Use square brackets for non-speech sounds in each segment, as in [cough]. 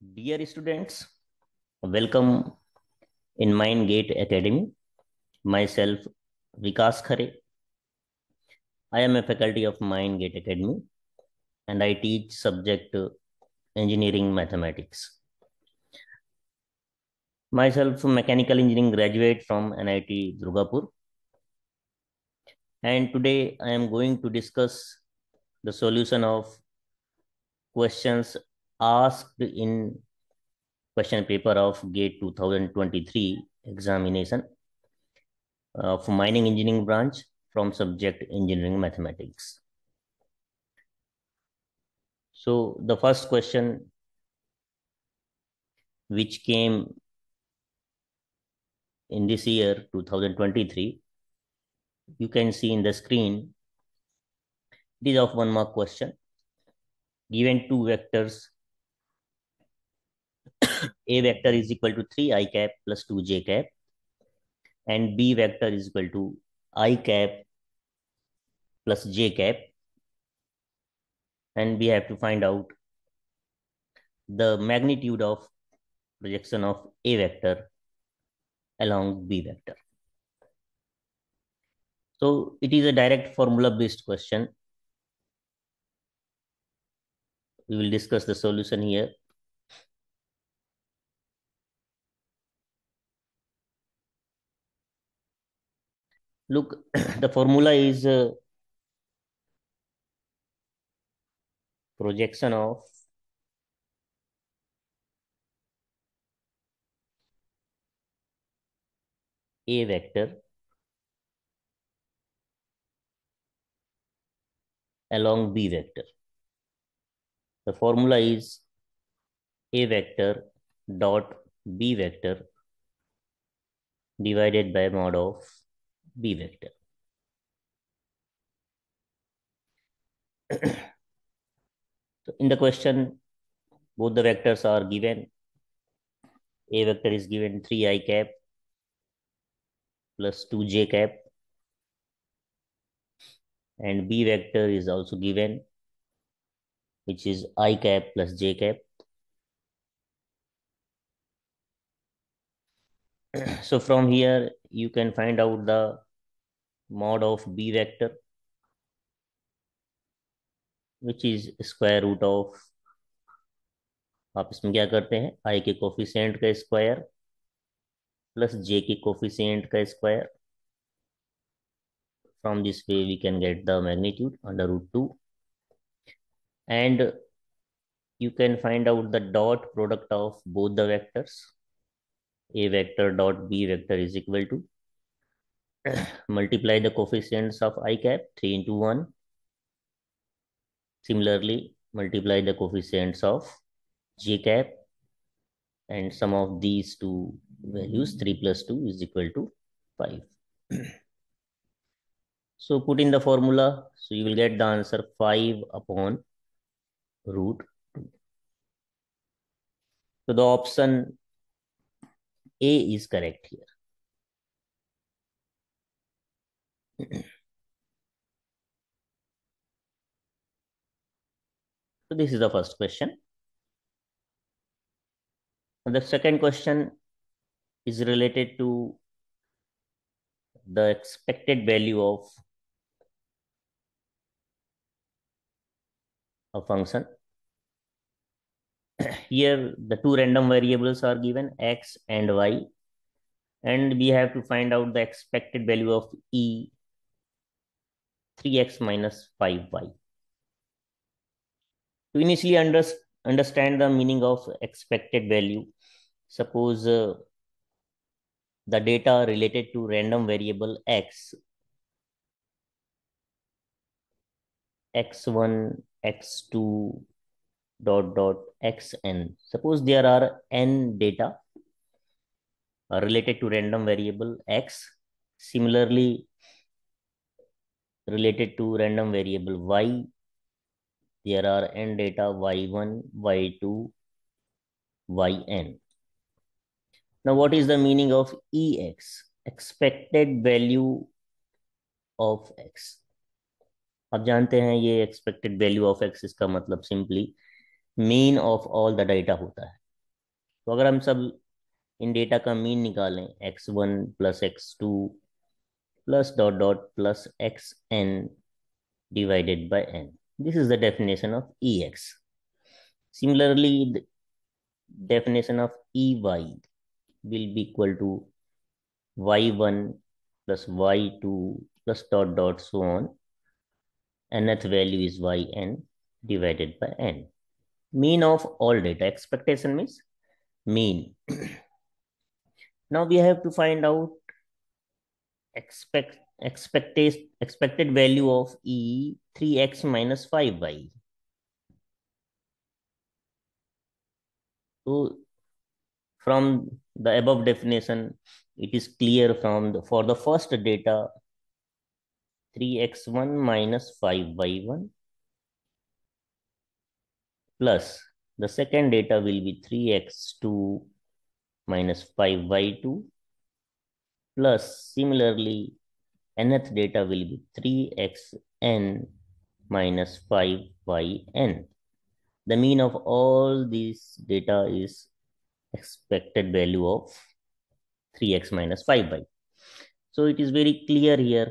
Dear students, welcome in Mindgate Academy. Myself, Vikas Khare. I am a faculty of Mindgate Academy and I teach subject engineering mathematics. Myself, mechanical engineering graduate from NIT Durgapur. And today I am going to discuss the solution of questions asked in question paper of GATE 2023 examination uh, of mining engineering branch from subject engineering mathematics. So the first question which came in this year 2023, you can see in the screen, it is of one mark question. Given two vectors a vector is equal to 3 i cap plus 2 j cap and b vector is equal to i cap plus j cap and we have to find out the magnitude of projection of a vector along b vector. So it is a direct formula based question. We will discuss the solution here. look [clears throat] the formula is uh, projection of a vector along b vector the formula is a vector dot b vector divided by mod of B vector. so in the question, both the vectors are given. A vector is given 3i cap plus 2j cap. And B vector is also given, which is i cap plus j cap. [clears throat] so from here, you can find out the mod of b vector which is square root of आप इसमें क्या करते हैं i के coefficient का square plus j के coefficient का square from this way we can get the magnitude under root two and you can find out the dot product of both the vectors A vector dot B vector is equal to [sighs] multiply the coefficients of i cap 3 into 1 similarly multiply the coefficients of j cap and sum of these two values 3 plus 2 is equal to 5 [clears throat] so put in the formula so you will get the answer 5 upon root 2 so the option a is correct here So this is the first question. And the second question is related to the expected value of a function. [clears throat] Here the two random variables are given x and y and we have to find out the expected value of e 3x minus 5y. To initially under, understand the meaning of expected value, suppose uh, the data related to random variable x, x1, x2, dot dot xn. Suppose there are n data uh, related to random variable x. Similarly, related to random variable y. There are n data y1, y2, yn. Now, what is the meaning of ex? Expected value of x. आप जानते हैं ये expected value of X इसका मतलब simply mean of all the data होता है तो अगर हम सब इन डेटा का मीन निकालें X one plus X two plus dot dot plus xn divided by n. This is the definition of ex. Similarly, the definition of ey will be equal to y1 plus y2 plus dot dot so on. nth value is yn divided by n. Mean of all data. Expectation means mean. [clears throat] now we have to find out expect expected expected value of e 3x minus 5 y. so from the above definition it is clear from the, for the first data 3x1 minus 5 y 1 plus the second data will be 3x2 minus 5 y 2 plus similarly nth data will be 3xn minus 5yn. The mean of all these data is expected value of 3x minus 5y. So it is very clear here.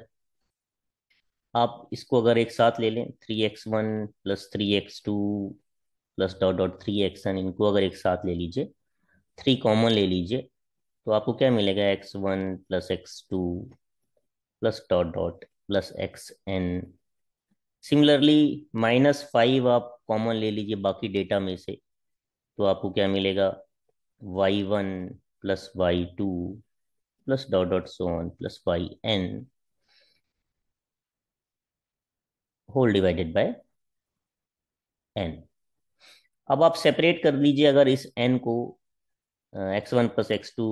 आप इसको अगर एक साथ ले लें Three x one plus three x two plus dot dot three x n. X N इनको अगर एक साथ ले लीजिए कॉमन ले लीजिए तो आपको क्या मिलेगा X one plus X two plus dot dot plus X N similarly minus five आप कॉमन ले लीजिए बाकी डेटा में से तो आपको क्या मिलेगा Y one plus Y two plus dot dot so on plus Y N whole divided by N अब आप सेपरेट कर लीजिए अगर इस एन को X one plus X two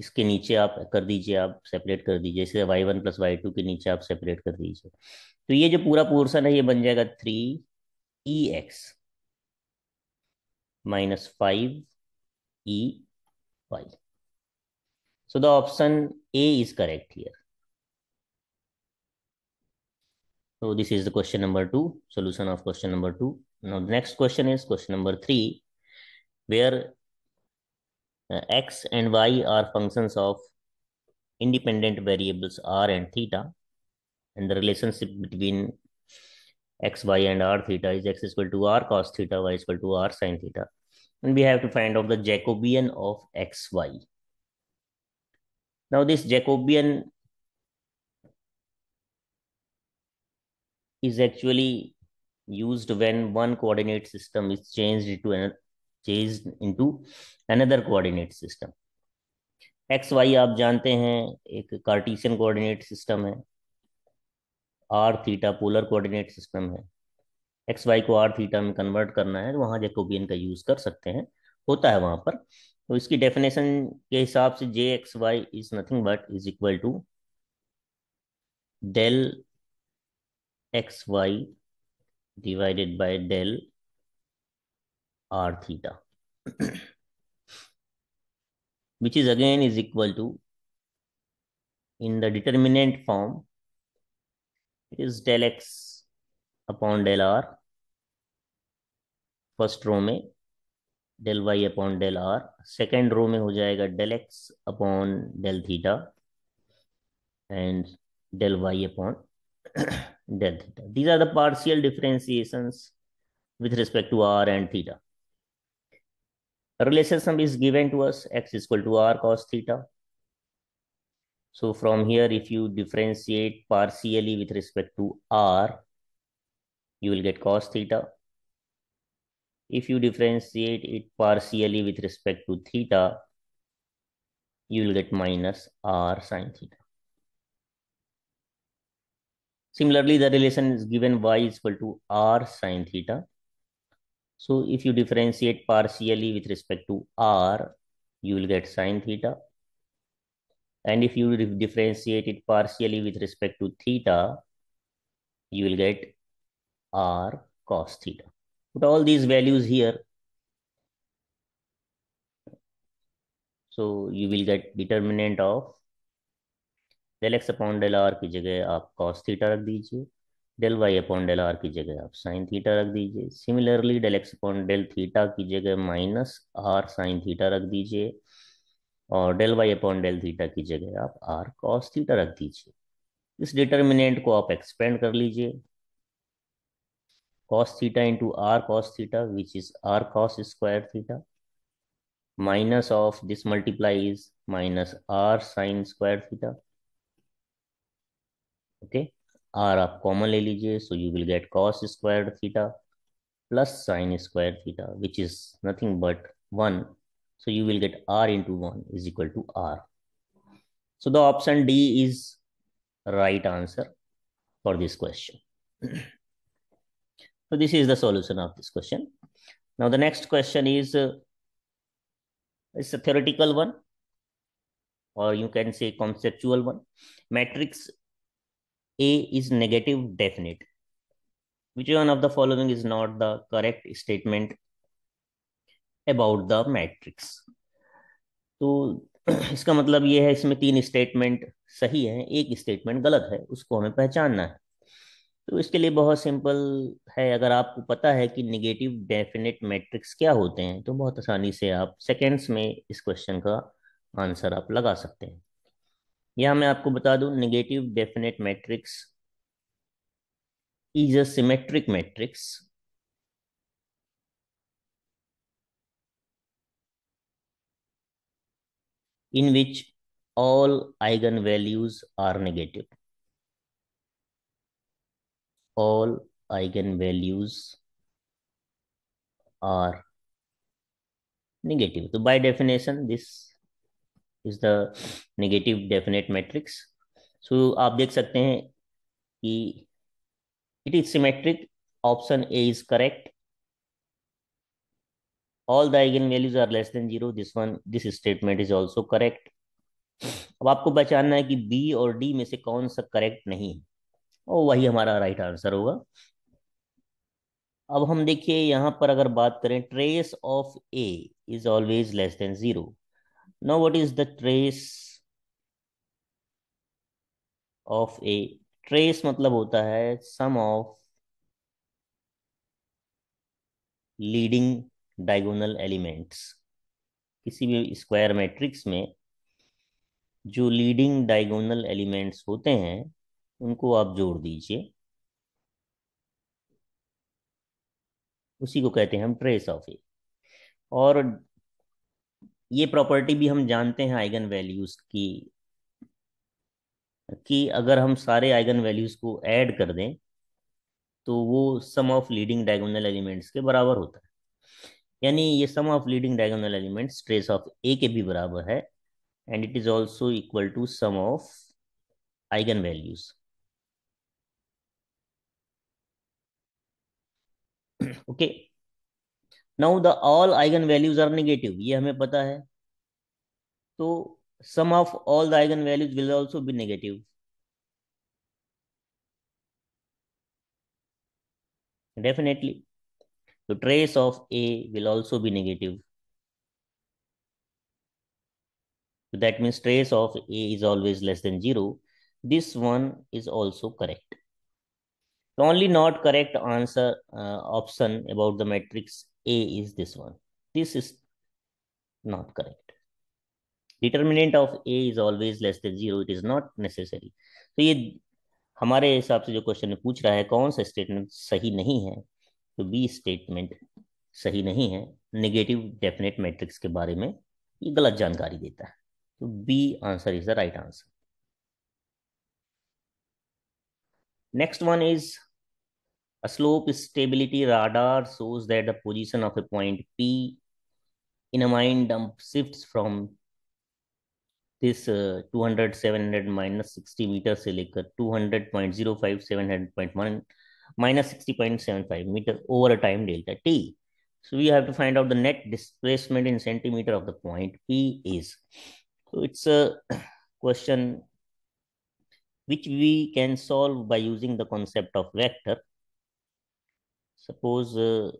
इसके नीचे आप कर दीजिए आप सेपरेट कर दीजिए इसे Y one plus Y two के नीचे आप सेपरेट कर दीजिए तो ये जो पूरा पोर्सन है ये बन जाएगा three E X minus five E Y so the option A is correct here so this is the question number two solution of question number two next question is question number three where Uh, x and y are functions of independent variables r and theta and the relationship between x, y and r theta is x is equal to r cos theta, y is equal to r sin theta. And we have to find out the Jacobian of x, y. Now this Jacobian is actually used when one coordinate system is changed to changed into another coordinate system. X Y आप जानते हैं एक cartesian coordinate system है R theta polar coordinate system है X Y को R theta में convert करना है तो वहाँ जैकोबियन का यूज़ कर सकते हैं होता है वहाँ पर तो इसकी डेफिनेशन के हिसाब से J X Y is nothing but is equal to del X Y divided by del r theta which is again is equal to in the determinant form it is del x upon del r first row में del Y upon del R second row में हो जाएगा del X upon del theta and del Y upon del theta these are the partial differentiations with respect to r and theta relation is given to us x is equal to r cos theta. So from here, if you differentiate partially with respect to r, you will get cos theta. If you differentiate it partially with respect to theta, you will get minus r sine theta. Similarly, the relation is given y is equal to r sine theta. So if you differentiate partially with respect to r, you will get sine theta. And if you differentiate it partially with respect to theta, you will get r cos theta. Put all these values here. So you will get determinant of del x upon del r की जगह आप cos theta रख दीजिए del Y upon del R की जगह आप sine theta रख दीजिए similarly del X upon del theta की जगह माइनस आर साइन थीटा रख दीजिए और del Y upon del theta की जगह आप आर कॉस थीटा रख दीजिए इस डिटर्मिनेंट को आप एक्सपेंड कर लीजिए cos theta into R cos theta which is R cos square theta minus of this multiply is minus R sine square theta okay okay R आप कॉमन ले लीजिए so you will get cos square theta plus sine square theta which is nothing but one so you will get r into 1 is equal to r so the option d is right answer for this question so this is the solution of this question now the next question is uh, it's a theoretical one or you can say conceptual one matrix A is negative definite. Which one of the following is not the correct statement about the matrix? तो [clears throat] इसका मतलब ये है इसमें तीन statement सही है एक स्टेटमेंट गलत है उसको हमें पहचानना है तो इसके लिए बहुत सिंपल है अगर आपको पता है कि निगेटिव डेफिनेट मैट्रिक्स क्या होते हैं तो बहुत आसानी से आप सेकेंड्स में इस क्वेश्चन का आंसर आप लगा सकते हैं या मैं आपको बता दूं negative definite matrix is a symmetric matrix in which all eigen values are negative all eigen values are negative तो by definition this is the negative definite matrix so आप देख सकते हैं कि it is symmetric option A is correct the eigen values are less than zero this one this statement is also correct अब आपको पहचानना है कि बी और डी में से कौन सा करेक्ट नहीं है और वही हमारा राइट आंसर होगा अब हम देखिए यहां पर अगर बात करें trace of A is always less than zero Now what is the trace of a trace मतलब होता है sum of leading diagonal elements किसी भी स्क्वायर मैट्रिक्स में जो लीडिंग डायगोनल एलिमेंट्स होते हैं उनको आप जोड़ दीजिए उसी को कहते हैं हम ट्रेस ऑफ ए और ये प्रॉपर्टी भी हम जानते हैं आइगन वैल्यूज की कि अगर हम सारे आइगन वैल्यूज को ऐड कर दें तो वो sum of leading diagonal elements के बराबर होता है यानी ये sum of leading diagonal elements trace of A के भी बराबर है and it is also equal to sum of eigen values okay [clears throat] now the all eigen values are negative ये हमें पता है तो sum of all the eigen values will also be negative definitely the trace of a will also be negative so that means trace of a is always less than 0 this one is also correct the only not correct answer uh, option about the matrix A is this one. This is not correct. Determinant of A is always less than zero. It is not necessary. so ye हमारे हिसाब से जो question पूछ रहा है कौन सा statement सही नहीं है तो बी स्टेटमेंट सही नहीं है नेगेटिव डेफिनेट मैट्रिक्स के बारे में ये गलत जानकारी देता है तो B answer is the right answer next one is A slope stability radar shows that the position of a point P in a mine dump shifts from this uh, 200 700 minus 60 meter se lekar 200.05 700.1 minus 60.75 meter over a time delta t. So we have to find out the net displacement in centimeter of the point P is. So it's a [coughs] question which we can solve by using the concept of vector. Suppose uh,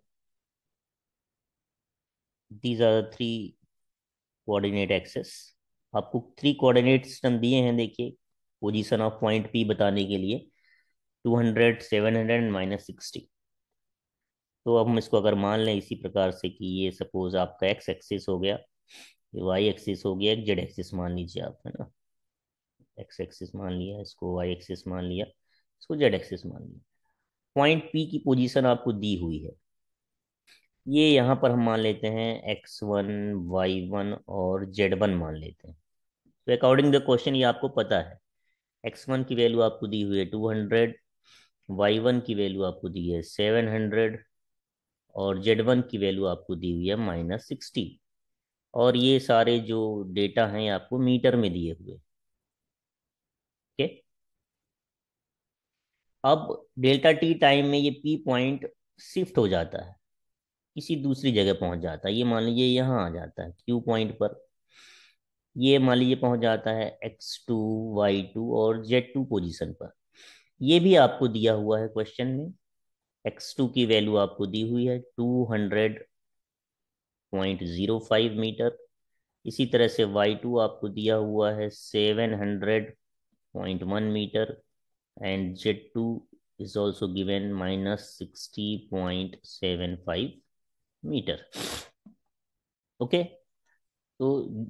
these are the three coordinate axes आपको three coordinate system दिए हैं देखिए position of point P बताने के लिए 200, 700 and minus sixty तो अब हम इसको अगर मान लें इसी प्रकार से कि ये सपोज आपका एक्स एक्सिस हो गया ये वाई एक्सिस हो गया जेड एक्सिस मान लीजिए आप है ना एक्स एक्सिस मान लिया इसको वाई एक्सिस मान लिया इसको जेड एक्सिस मान लिया पॉइंट पी की पोजीशन आपको दी हुई है ये यहाँ पर हम मान लेते हैं एक्स वन वाई वन और जेड वन मान लेते हैं तो अकॉर्डिंग द क्वेश्चन ये आपको पता है एक्स वन की वैल्यू आपको दी हुई है टू हंड्रेड वाई वन की वैल्यू आपको दी है सेवन हंड्रेड और जेड वन की वैल्यू आपको दी हुई है माइनस सिक्सटी और ये सारे जो डेटा हैं आपको मीटर में दिए हुए अब डेल्टा टी टाइम में ये पी पॉइंट शिफ्ट हो जाता है किसी दूसरी जगह पहुंच जाता है ये मान लीजिए यहाँ आ जाता है क्यू पॉइंट पर ये मान लीजिए पहुंच जाता है एक्स टू वाई टू और जेड टू पोजिशन पर ये भी आपको दिया हुआ है क्वेश्चन में एक्स टू की वैल्यू आपको दी हुई है two hundred point zero five meter इसी तरह से वाई टू आपको दिया हुआ है seven hundred point one meter and Z2 is also given minus 60.75 meter. Okay तो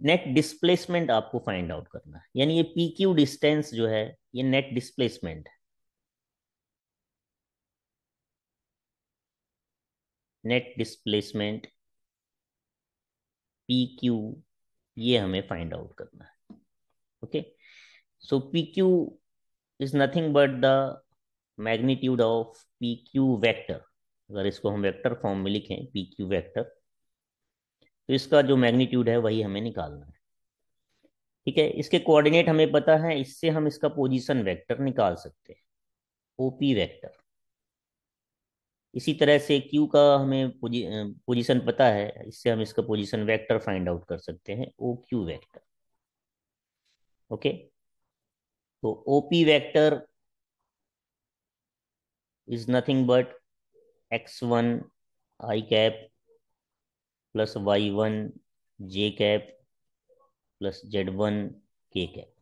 नेट डिस्प्लेसमेंट आपको फाइंड आउट करना है यानी ये पी क्यू डिस्टेंस जो है ये net displacement net displacement P Q ये हमें फाइंड आउट करना है okay so P Q is nothing but the magnitude of P Q vector अगर इसको हम वेक्टर फॉर्म में लिखें पी क्यू वैक्टर तो इसका जो मैग्नीट्यूड है वही हमें निकालना है ठीक है इसके कोऑर्डिनेट हमें पता है इससे हम इसका पोजीशन वेक्टर निकाल सकते हैं ओपी वेक्टर इसी तरह से क्यू का हमें पोजीशन पता है इससे हम इसका पोजीशन वेक्टर फाइंड आउट कर सकते हैं ओ क्यू वैक्टर ओके तो OP vector is nothing but X one I cap plus Y one J cap plus Z one K cap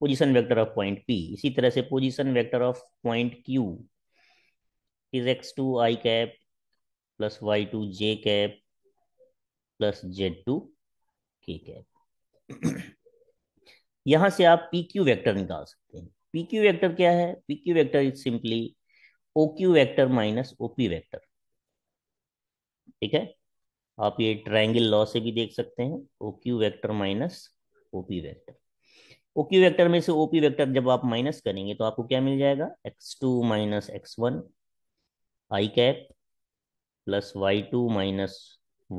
position vector of point P इसी तरह से position vector of point Q is X two I cap plus Y two J cap plus Z two K cap यहां से आप P Q vector निकाल सकते हैं P Q vector क्या है P Q vector is simply O Q vector minus O P vector ठीक है आप ये ट्राइंगल लॉ से भी देख सकते हैं O Q vector minus O P vector O Q vector में से ओ पी वैक्टर जब आप माइनस करेंगे तो आपको क्या मिल जाएगा X two minus X one I cap plus Y two minus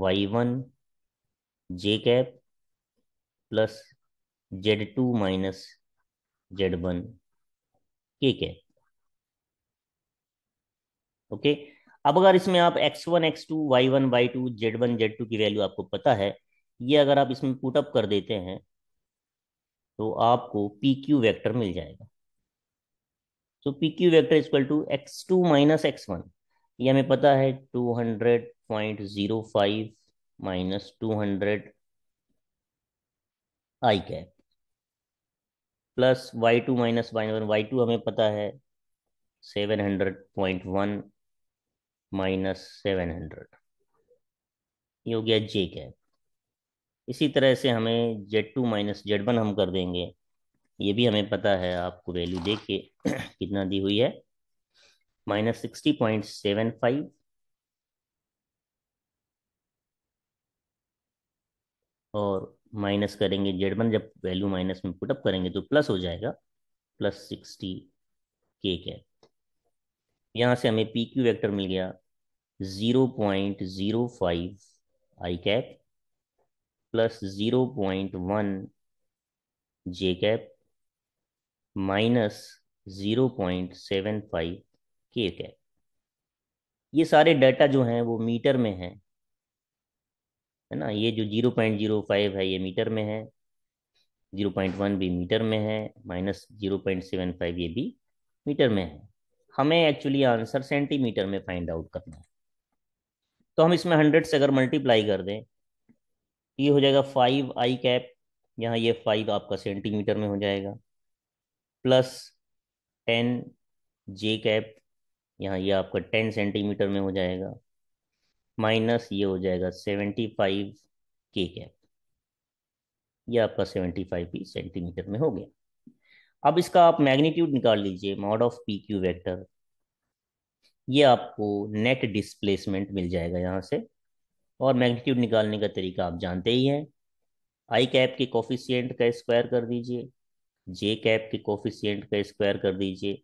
Y one J cap plus Z two minus Z one ठीक है ओके अब अगर इसमें आप X one X two Y one Y two Z one Z two की value आपको पता है ये अगर आप इसमें पुटअप कर देते हैं तो आपको पी क्यू वैक्टर मिल जाएगा तो P Q vector equal to X two minus X one ये हमें पता है two hundred point zero five minus two hundred I cap plus Y two minus Y one Y two हमें पता है seven hundred point one minus seven hundred ये हो गया जे कैप इसी तरह से हमें Z two minus Z one हम कर देंगे ये भी हमें पता है आपको वैल्यू के [clears throat] कितना दी हुई है minus sixty point seven five और माइनस करेंगे जेड वन जब वैल्यू माइनस में पुटअप करेंगे तो प्लस हो जाएगा प्लस सिक्सटी के कैप यहाँ से हमें पी क्यू वैक्टर मिल गया zero point zero five I cap plus zero point one J cap minus zero point seven five K cap ये सारे डाटा जो हैं वो मीटर में हैं है ना ये जो जीरो पॉइंट जीरो फाइव है ये मीटर में है जीरो पॉइंट वन भी मीटर में है minus zero point seven five ये भी मीटर में है हमें एक्चुअली आंसर सेंटीमीटर में फाइंड आउट करना है तो हम इसमें हंड्रेड से अगर मल्टीप्लाई कर दें तो ये हो जाएगा फाइव आई कैप यहाँ ये फाइव आपका सेंटीमीटर में हो जाएगा प्लस टेन जे कैप यहाँ ये आपका टेन सेंटीमीटर में हो जाएगा माइनस ये हो जाएगा सेवेंटी फाइव के कैप ये आपका सेवेंटी फाइव पी सेंटीमीटर में हो गया अब इसका आप मैग्नीट्यूड निकाल लीजिए mod of P Q vector ये आपको नेट डिस्प्लेसमेंट मिल जाएगा यहाँ से और मैग्नीट्यूड निकालने का तरीका आप जानते ही हैं आई कैप के कोफिशियंट का स्क्वायर कर दीजिए जे कैप के कोफिशियंट का स्क्वायर कर दीजिए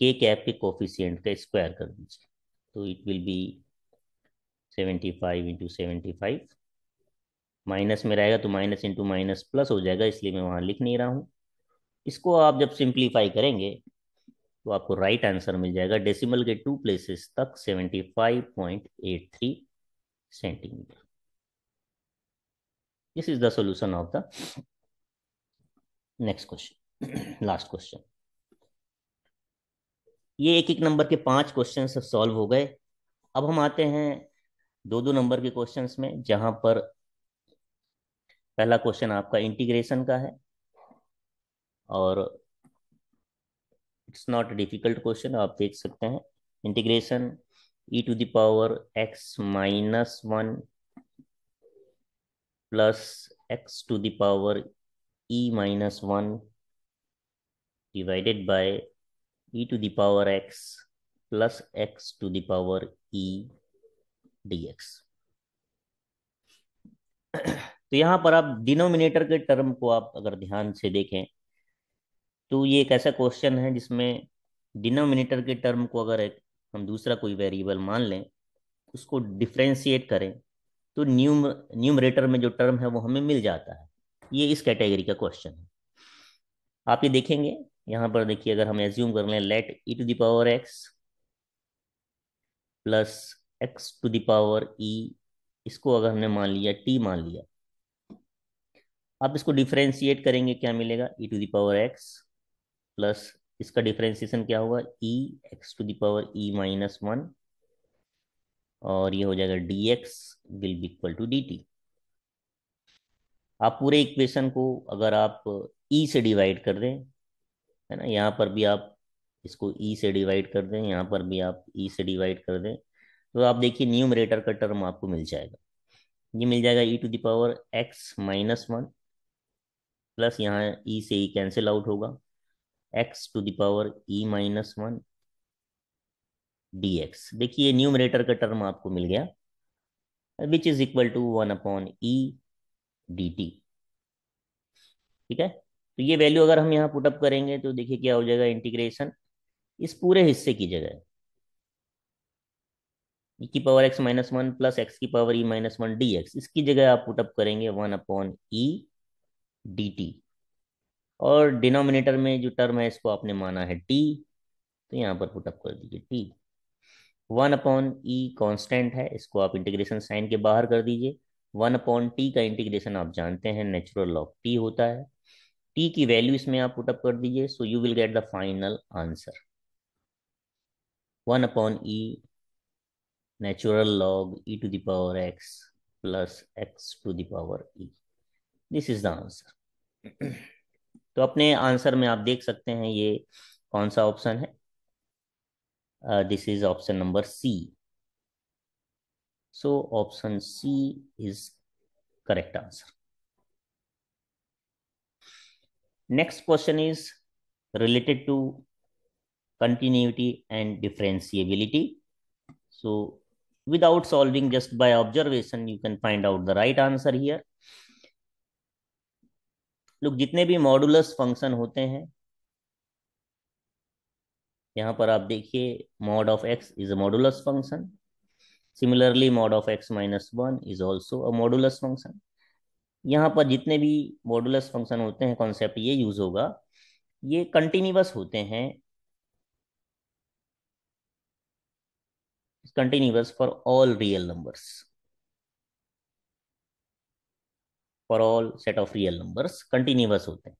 के कैप के कोफिशियंट का स्क्वायर कर दीजिए तो it will be seventy five into seventy five minus में रहेगा तो माइनस इंटू माइनस प्लस हो जाएगा इसलिए मैं वहाँ लिख नहीं रहा हूँ इसको आप जब सिंप्लीफाई करेंगे तो आपको राइट आंसर मिल जाएगा डेसिमल के टू प्लेसेस तक seventy five point eight three centimeter this is the solution of the next question last question ये एक एक नंबर के पांच क्वेश्चन सॉल्व हो गए अब हम आते हैं दो दो नंबर के क्वेश्चंस में जहां पर पहला क्वेश्चन आपका इंटीग्रेशन का है और इट्स नॉट डिफिकल्ट क्वेश्चन आप देख सकते हैं integration E to the power x minus one plus X to the power E minus one divided by E to the power X plus X to the power E dx तो यहां पर आप डिनोमिनेटर के term को आप अगर ध्यान से देखें तो ये एक ऐसा क्वेश्चन है जिसमें डिनोमिनेटर के टर्म को अगर एक हम दूसरा कोई वेरिएबल मान लें उसको डिफ्रेंशिएट करें तो न्यूम न्यूमरेटर में जो टर्म है वो हमें मिल जाता है ये इस कैटेगरी का क्वेश्चन है आप ये देखेंगे यहां पर देखिए अगर हम एज्यूम कर लें let E to the power X plus X to the power E इसको अगर हमने मान लिया टी मान लिया आप इसको डिफ्रेंशिएट करेंगे क्या मिलेगा E to the power X plus इसका डिफ्रेंसिएशन क्या होगा E X to the power E minus one और ये हो जाएगा D X will be equal to D T आप पूरे इक्वेशन को अगर आप ई e से डिवाइड कर दें है ना यहाँ पर भी आप इसको ई e से डिवाइड कर दें यहाँ पर भी आप ई e से डिवाइड कर दें तो आप देखिए न्यूमरेटर का टर्म आपको मिल जाएगा ये मिल जाएगा e to the power x minus one plus यहाँ ई e से ई कैंसिल आउट होगा x to the power E minus one d x देखिए न्यूमरेटर का टर्म आपको मिल गया which is equal to one upon e d t ठीक है तो ये वैल्यू अगर हम यहाँ पुटअप करेंगे तो देखिए क्या हो जाएगा इंटीग्रेशन इस पूरे हिस्से की जगह ई e की power x minus one plus x की power e minus one d x इसकी जगह आप पुटअप करेंगे one upon e d t और डिनोमिनेटर में जो टर्म है इसको आपने माना है टी तो यहाँ पर पुटअप कर दीजिए t one upon e constant है इसको आप इंटीग्रेशन साइन के बाहर कर दीजिए वन अपॉन टी का इंटीग्रेशन आप जानते हैं नेचुरल लॉग टी होता है टी की वैल्यू इसमें आप पुटअप कर दीजिए so you will get the final answer one upon e natural log e to the power x plus x to the power e this is the answer तो अपने answer में आप देख सकते हैं ये कौन सा ऑप्शन है this is option number C so option C is correct answer next question is related to continuity and differentiability so without solving just by observation you can find out the right answer here look jitne bhi modulus function hote hain yahan par aap dekhiye mod of x is a modulus function similarly mod of x minus 1 is also a modulus function यहाँ पर जितने भी modulus function होते हैं concept ये use होगा ये continuous होते हैं is continuous for all real numbers. For all set of real numbers continuous होते हैं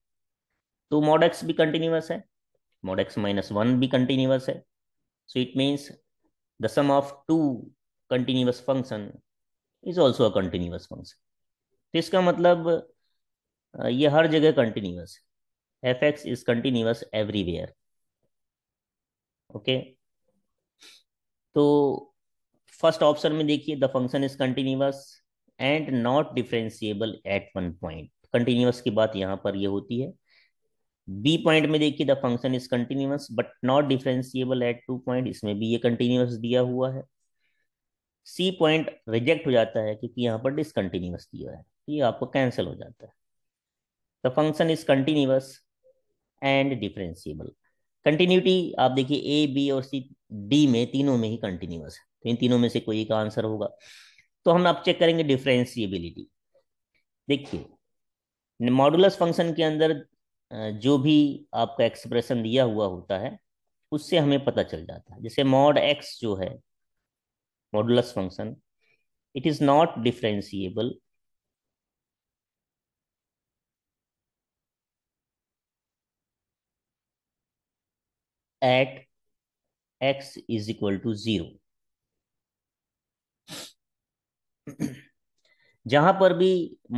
तो मॉड एक्स भी कंटिन्यूस है मॉड एक्स माइनस वन भी कंटिन्यूस है so it means the sum of two continuous function is also a continuous function तो इसका मतलब ये हर जगह कंटिन्यूस है f x is continuous everywhere okay तो फर्स्ट ऑप्शन में देखिए the function is continuous and not differentiable at one point continuous की बात यहाँ पर ये यह होती है बी पॉइंट में देखिए the function is continuous but not differentiable at two point इसमें भी ये कंटिन्यूस दिया हुआ है सी पॉइंट रिजेक्ट हो जाता है क्योंकि यहाँ पर डिसकंटिन्यूअस दिया है ये आपको कैंसिल हो जाता है the function is continuous and differentiable continuity आप देखिए ए बी और सी डी में तीनों में ही कंटिन्यूस है तो इन तीनों में से कोई का आंसर होगा तो हम आप चेक करेंगे डिफ्रेंसिएबिलिटी देखिए मॉडुलस फंक्शन के अंदर जो भी आपका एक्सप्रेशन दिया हुआ होता है उससे हमें पता चल जाता है जैसे मॉड एक्स जो है modulus function it is not differentiable at x is equal to zero जहां पर भी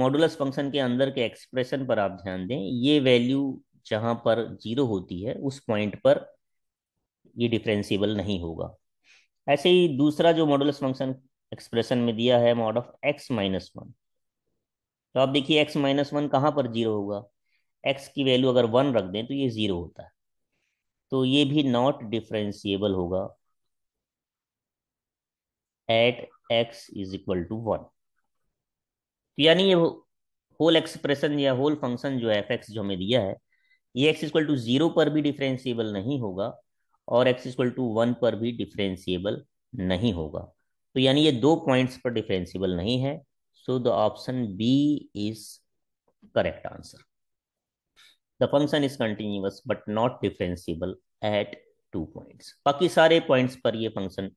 मॉडुलस फंक्शन के अंदर के एक्सप्रेशन पर आप ध्यान दें ये वैल्यू जहां पर जीरो होती है उस पॉइंट पर ये डिफ्रेंसीबल नहीं होगा ऐसे ही दूसरा जो मॉडुलस फंक्शन एक्सप्रेशन में दिया है mod of x minus one तो आप देखिए एक्स माइनस वन कहां पर जीरो होगा एक्स की वैल्यू अगर वन रख दें तो ये जीरो होता है तो ये भी नॉट डिफ्रेंशिएबल होगा at x is equal to one यानी ये होल एक्सप्रेशन या होल फंक्शन जो है एफ एक्स जो हमें दिया है ये एक्स इक्वल टू जीरो पर भी डिफ्रेंशिएबल नहीं होगा और एक्स इक्वल टू वन पर भी डिफ्रेंशिएबल नहीं होगा तो यानी ये दो पॉइंट्स पर डिफ्रेंशिएबल नहीं है so the option B is correct answer The function is continuous but not differentiable at two points. बाकी सारे points par ये function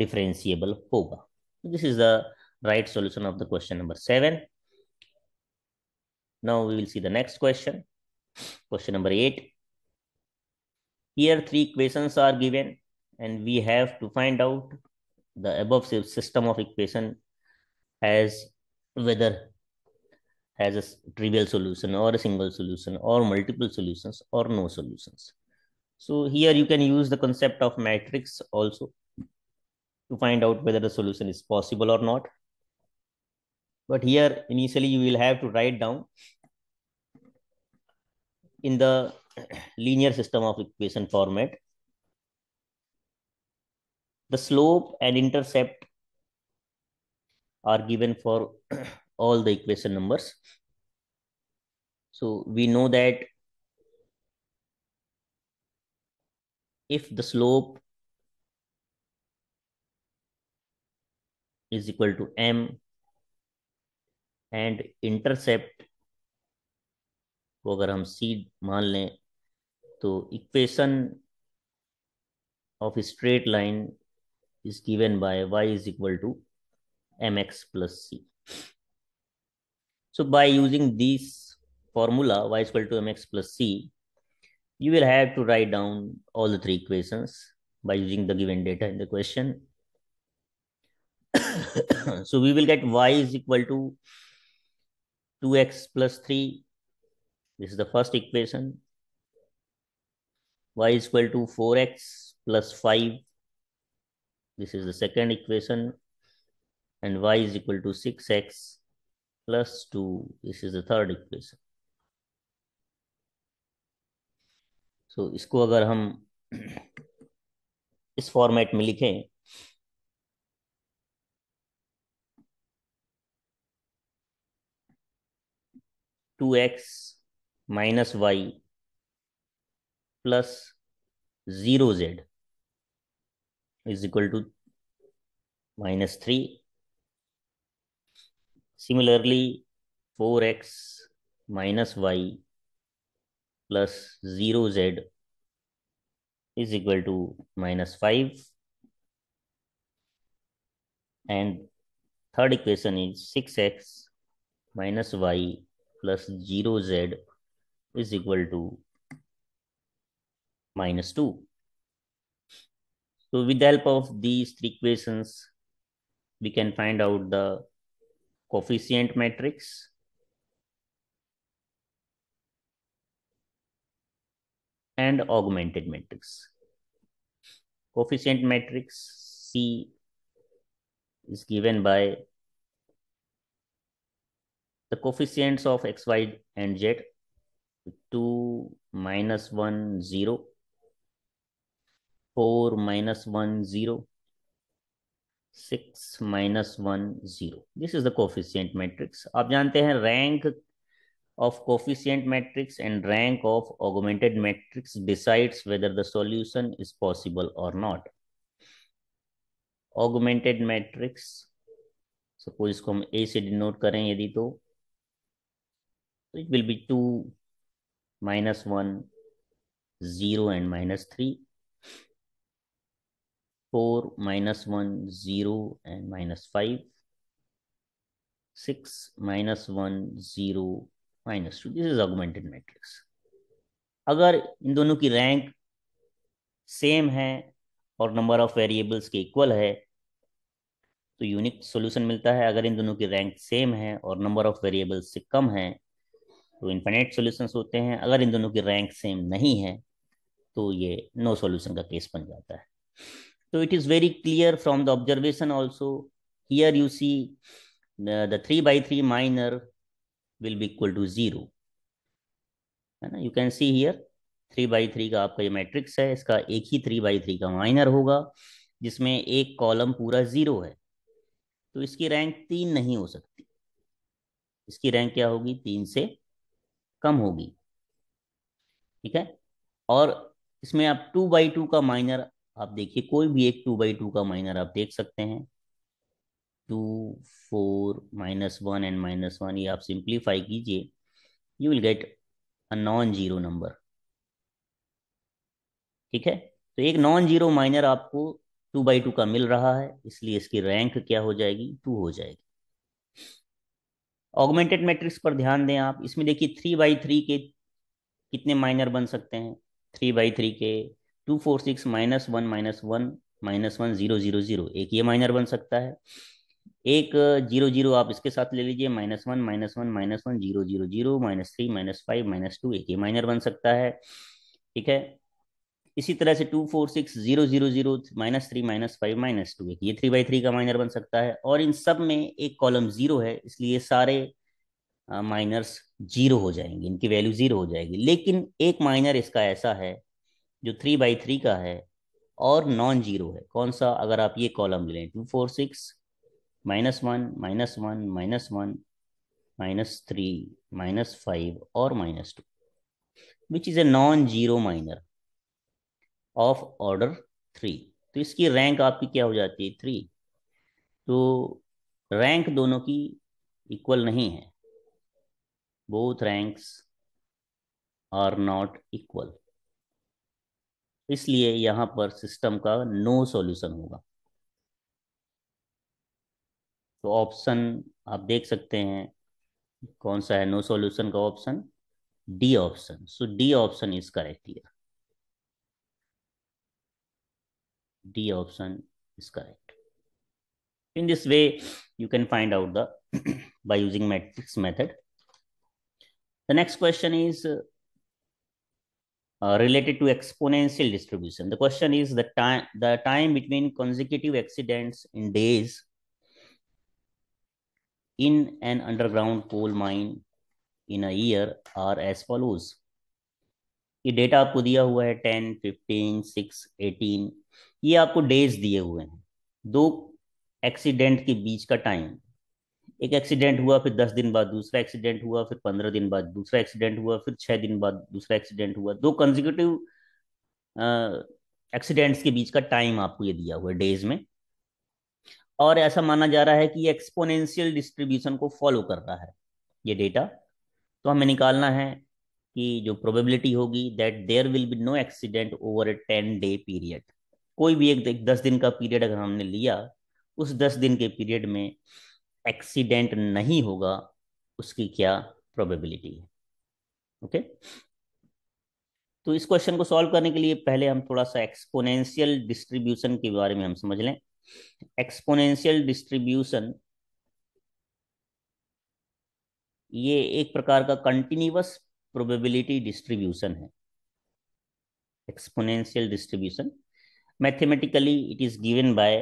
differentiable hoga. This is the right solution of the question number seven. Now we will see the next question. Question number eight. Here three equations are given and we have to find out the above system of equation as whether has a trivial solution or a single solution or multiple solutions or no solutions. So here you can use the concept of matrix also to find out whether the solution is possible or not. But here initially you will have to write down in the [clears throat] linear system of equation format the slope and intercept are given for [clears throat] all the equation numbers. So we know that if the slope is equal to m and intercept को अगर हम c मान लें तो equation of straight line is given by y is equal to m x plus c So by using this formula, y is equal to mx plus c, you will have to write down all the three equations by using the given data in the question. [coughs] so we will get y is equal to 2x plus 3. This is the first equation. y is equal to 4x plus 5. This is the second equation. And y is equal to 6x plus 2. This is the third equation. So so, इसको अगर हम इस format में लिखें two x minus y plus zero z is equal to minus three Similarly, 4x minus y plus 0z is equal to minus 5. And third equation is 6x minus y plus 0z is equal to minus 2. So with the help of these three equations, we can find out the coefficient matrix. and augmented matrix. Coefficient matrix C is given by the coefficients of x, y and z 2 minus 1, 0, 4 minus 1, 0, six minus one zero this is the coefficient matrix आप जानते हैं rank of coefficient matrix and rank of augmented matrix decides whether the solution is possible और not augmented matrix suppose इसको हम A से denote करें यदि तो it will be two minus one zero and minus three 4, minus 1, 0 and minus 5. 6, minus 1, 0, minus 2. This is augmented matrix. अगर इन दोनों की रैंक सेम है और नंबर ऑफ वेरिएबल्स के इक्वल है तो यूनिक सॉल्यूशन मिलता है अगर इन दोनों की रैंक सेम है और नंबर ऑफ वेरिएबल्स से कम है तो इन्फिनेट सॉल्यूशंस होते हैं अगर इन दोनों की रैंक सेम नहीं है तो ये नो सॉल्यूशन का केस बन जाता है So it is very clear from the observation also. Here you see uh, the, the 3 by 3 minor will be equal to 0. है ना you can see here three by three का आपका ये matrix है इसका एक ही थ्री बाई थ्री का माइनर होगा जिसमें एक कॉलम पूरा जीरो है तो इसकी रैंक तीन नहीं हो सकती इसकी रैंक क्या होगी तीन से कम होगी ठीक है और इसमें आप टू बाई टू का माइनर आप देखिए कोई भी एक टू बाई टू का माइनर आप देख सकते हैं two four minus one and minus one ये आप सिंप्लीफाई कीजिए you will get a non zero number ठीक है तो एक नॉन जीरो माइनर आपको टू बाई टू का मिल रहा है इसलिए इसकी रैंक क्या हो जाएगी टू हो जाएगी ऑगमेंटेड मैट्रिक्स पर ध्यान दें आप इसमें देखिए थ्री बाई थ्री के कितने माइनर बन सकते हैं थ्री बाई थ्री के two four six minus one minus one minus one zero zero zero एक ये माइनर बन सकता है एक जीरो जीरो आप इसके साथ ले लीजिए minus one minus one minus one zero zero zero minus three minus five minus two एक ये माइनर बन सकता है ठीक है इसी तरह से two four six zero zero zero minus three minus five minus two एक ये थ्री बाई थ्री का माइनर बन सकता है और इन सब में एक कॉलम जीरो है इसलिए सारे माइनर्स जीरो हो जाएंगे इनकी वैल्यू जीरो हो जाएगी लेकिन एक माइनर इसका ऐसा है जो थ्री बाई थ्री का है और नॉन जीरो है कौन सा अगर आप ये कॉलम ले लें two four six minus one minus one minus one minus three minus five और minus two which is a non zero minor of order three तो इसकी रैंक आपकी क्या हो जाती है थ्री तो रैंक दोनों की इक्वल नहीं है both ranks are not equal इसलिए यहां पर सिस्टम का नो no सॉल्यूशन होगा तो ऑप्शन आप देख सकते हैं कौन सा है नो no सॉल्यूशन का option D option so D option is correct here D option is correct in this way you can find out the by using matrix method the next question is related to exponential distribution. The question is the time the time between consecutive accidents in days in an underground coal mine in a year are as follows. ये data आपको दिया हुआ है ten fifteen six eighteen ये आपको days दिए हुए हैं दो एक्सीडेंट के बीच का टाइम एक एक्सीडेंट हुआ फिर दस दिन बाद दूसरा एक्सीडेंट हुआ फिर पंद्रह दिन बाद दूसरा एक्सीडेंट हुआ फिर छह दिन बाद दूसरा एक्सीडेंट हुआ दो कंजिक्यूटिव एक्सीडेंट्स के बीच का टाइम आपको ये दिया हुआ है डेज में और ऐसा माना जा रहा है कि एक्सपोनेंशियल डिस्ट्रीब्यूशन को फॉलो कर रहा है ये डेटा तो हमें निकालना है कि जो प्रोबेबिलिटी होगी that there will be no accident over a ten day period कोई भी एक, एक दस दिन का पीरियड अगर हमने लिया उस दस दिन के पीरियड में एक्सीडेंट नहीं होगा उसकी क्या प्रोबेबिलिटी है ओके तो इस क्वेश्चन को सॉल्व करने के लिए पहले हम थोड़ा सा एक्सपोनेंशियल डिस्ट्रीब्यूशन के बारे में हम समझ लें एक्सपोनेंशियल डिस्ट्रीब्यूशन ये एक प्रकार का कंटिन्यूस प्रोबेबिलिटी डिस्ट्रीब्यूशन है exponential distribution mathematically it is given by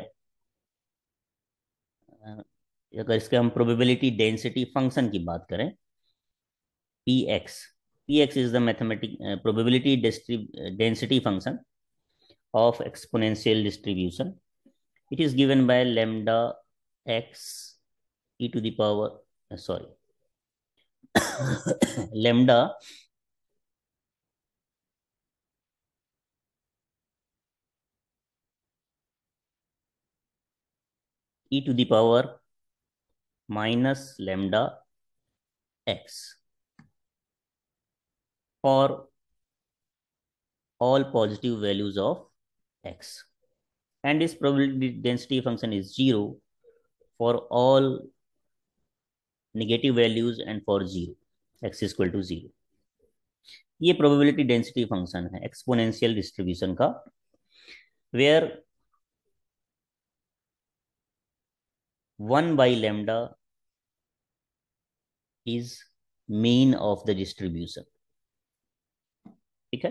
अगर इसके हम प्रोबेबिलिटी डेंसिटी फंक्शन की बात करें p x p x is the mathematic probability density function of exponential distribution it is given by lambda x e to the power sorry lambda e to the power minus lambda x for all positive values of x. And this probability density function is 0 for all negative values and for 0, x is equal to 0. This probability density function is exponential distribution where one by lambda. is mean of the distribution ठीक है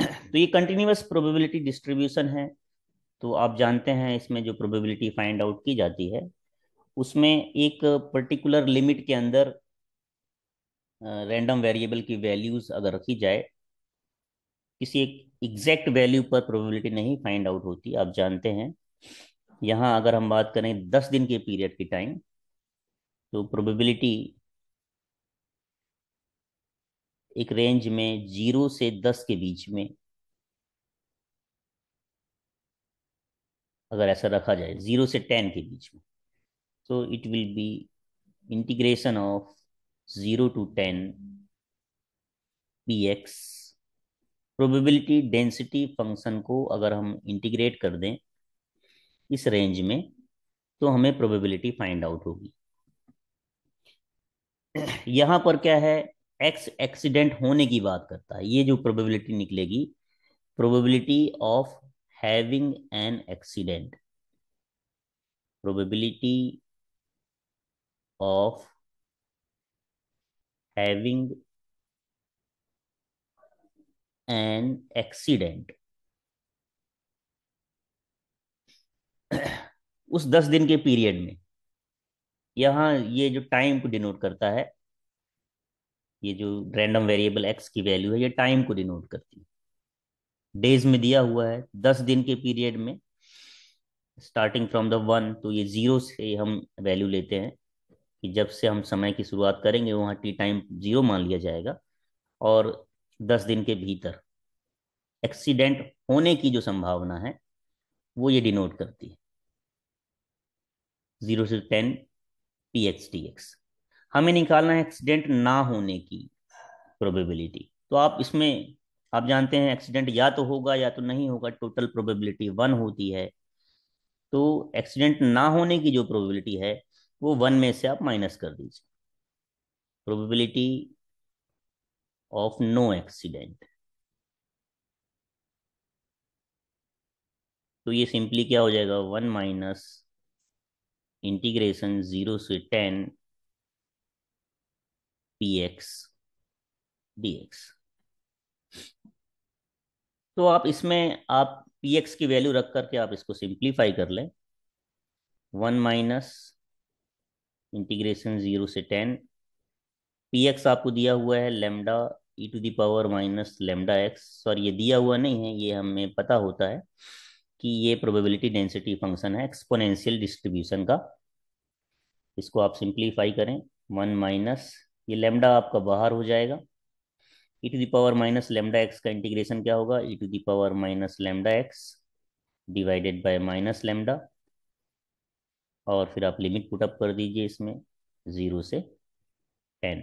[clears throat] तो ये continuous probability distribution है तो आप जानते हैं इसमें जो प्रोबेबिलिटी फाइंड आउट की जाती है उसमें एक पर्टिकुलर लिमिट के अंदर रैंडम वेरिएबल की वैल्यूज अगर रखी जाए किसी एक एग्जैक्ट वैल्यू पर प्रोबेबिलिटी नहीं फाइंड आउट होती आप जानते हैं यहाँ अगर हम बात करें दस दिन के पीरियड की टाइम तो प्रोबेबिलिटी एक रेंज में जीरो से दस के बीच में अगर ऐसा रखा जाए जीरो से टेन के बीच में so it will be integration of zero to ten p x probability density function को अगर हम इंटीग्रेट कर दें इस रेंज में तो हमें प्रोबेबिलिटी फाइंड आउट होगी यहां पर क्या है एक्स एक्सीडेंट होने की बात करता है ये जो प्रोबेबिलिटी निकलेगी probability of having an accident probability of having an accident उस दस दिन के पीरियड में यहाँ ये जो टाइम को डिनोट करता है ये जो रैंडम वेरिएबल एक्स की वैल्यू है ये टाइम को डिनोट करती है डेज में दिया हुआ है दस दिन के पीरियड में स्टार्टिंग फ्रॉम द वन तो ये जीरो से हम वैल्यू लेते हैं कि जब से हम समय की शुरुआत करेंगे वहाँ टी टाइम जीरो मान लिया जाएगा और दस दिन के भीतर एक्सीडेंट होने की जो संभावना है वो ये डिनोट करती है जीरो से ten p h d x हमें निकालना है एक्सीडेंट ना होने की प्रोबेबिलिटी तो आप इसमें आप जानते हैं एक्सीडेंट या तो होगा या तो नहीं होगा टोटल प्रोबेबिलिटी वन होती है तो एक्सीडेंट ना होने की जो प्रोबेबिलिटी है वो वन में से आप माइनस कर दीजिए प्रोबेबिलिटी ऑफ नो एक्सीडेंट तो ये सिंपली क्या हो जाएगा वन माइनस इंटीग्रेशन जीरो से ten p x d x तो आप इसमें आप पी एक्स की वैल्यू रख करके आप इसको सिंप्लीफाई कर लें वन माइनस इंटीग्रेशन जीरो से टेन पी एक्स आपको दिया हुआ है lambda e to the power minus lambda x sorry ये दिया हुआ नहीं है ये हमें पता होता है कि ये प्रोबेबिलिटी डेंसिटी फंक्शन है एक्सपोनेंशियल डिस्ट्रीब्यूशन का इसको आप सिंप्लीफाई करें वन माइनस ये लेमडा आपका बाहर हो जाएगा e to the power minus lambda x का इंटीग्रेशन क्या होगा e to the power minus lambda x divided by minus lambda और फिर आप लिमिट पुटअप कर दीजिए इसमें ज़ीरो से टेन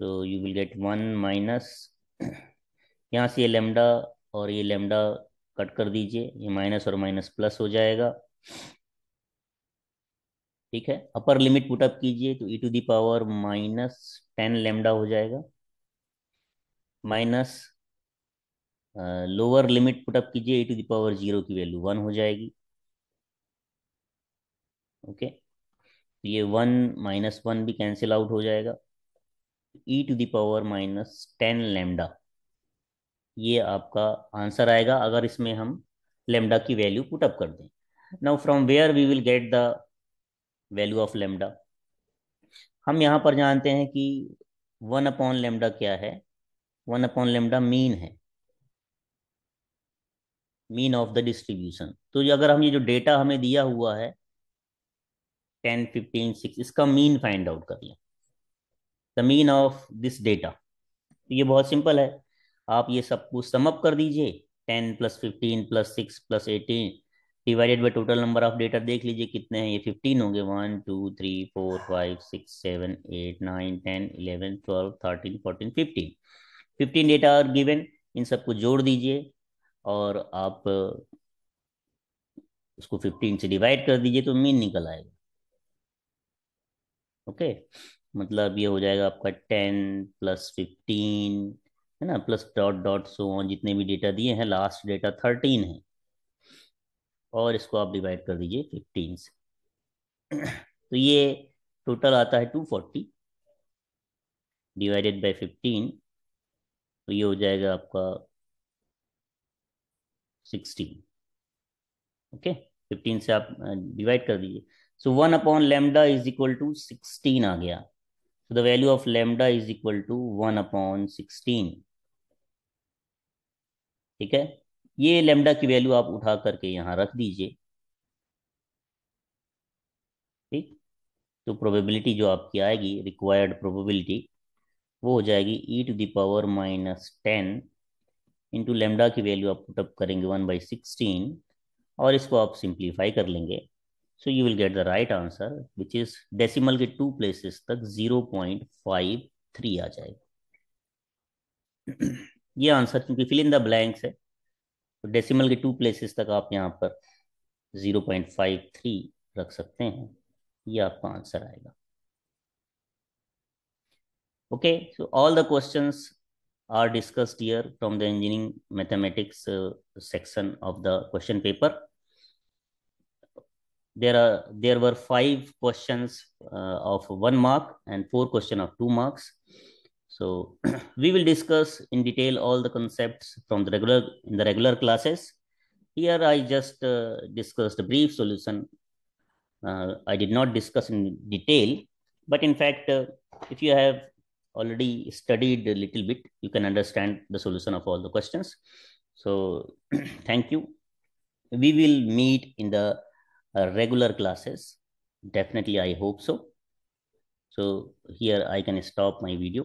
तो you will get one minus यहाँ से ये लेमडा और ये लेमडा कट कर दीजिए ये माइनस और माइनस प्लस हो जाएगा ठीक है अपर लिमिट पुटअप कीजिए तो e to the power minus ten lambda हो जाएगा माइनस लोअर लिमिट पुटअप कीजिए e to the power zero की वैल्यू वन हो जाएगी ओके तो ये वन माइनस वन भी कैंसिल आउट हो जाएगा e to the power minus ten lambda ये आपका आंसर आएगा अगर इसमें हम लेमडा की वैल्यू पुटअप कर दें now from where we will get the value of lambda हम यहाँ पर जानते हैं कि वन अपॉन लेमडा क्या है वन अपॉन लेमडा मीन है मीन ऑफ द डिस्ट्रीब्यूशन तो अगर हम ये जो डेटा हमें दिया हुआ है टेन फिफ्टीन सिक्स इसका मीन फाइंड आउट कर लें the mean of this data तो ये बहुत सिंपल है आप ये सब कुछ समअप कर दीजिए ten plus fifteen plus six plus eighteen divided by total number of data देख लीजिए कितने हैं ये फिफ्टीन होंगे one two three four five six seven eight nine ten eleven twelve thirteen fourteen fifteen fifteen data are given in सबको जोड़ दीजिए और आप उसको फिफ्टीन से डिवाइड कर दीजिए तो मीन निकल आएगा ओके okay? मतलब ये हो जाएगा आपका टेन प्लस फिफ्टीन है ना plus dot dot so on जितने भी डेटा दिए हैं लास्ट डेटा थर्टीन है और इसको आप डिवाइड कर दीजिए फिफ्टीन से तो ये टोटल आता है two forty divided by fifteen तो ये हो जाएगा आपका सिक्सटीन ओके फिफ्टीन से आप डिवाइड कर दीजिए so one upon lambda is equal to sixteen आ गया the value of lambda is equal to one upon sixteen ठीक है ये लेमडा की वैल्यू आप उठा करके यहां रख दीजिए ठीक तो प्रोबेबिलिटी जो आपकी आएगी रिक्वायर्ड प्रोबेबिलिटी वो हो जाएगी e to the power minus ten into lambda की वैल्यू आप पुटअप करेंगे वन बाई सिक्सटीन और इसको आप सिंप्लीफाई कर लेंगे so you will get the right answer which is decimal के टू प्लेसेस तक जीरो पॉइंट फाइव थ्री आ जाएगा ये आंसर क्योंकि फिल इन द ब्लैंक्स है तो डेसिमल के टू प्लेसेस तक आप यहाँ पर जीरो पॉइंट फाइव थ्री रख सकते हैं ये आपका आंसर आएगा okay so all the question are discussed here from the engineering mathematics section of the question paper there are there were five question of one mark and four question of two marks So [clears throat] we will discuss in detail all the concepts from the regular in the regular classes. Here I just uh, discussed a brief solution. Uh, I did not discuss in detail, but in fact, uh, if you have already studied a little bit, you can understand the solution of all the questions. So [clears throat] thank you. We will meet in the uh, regular classes. Definitely, I hope so. So here I can stop my video.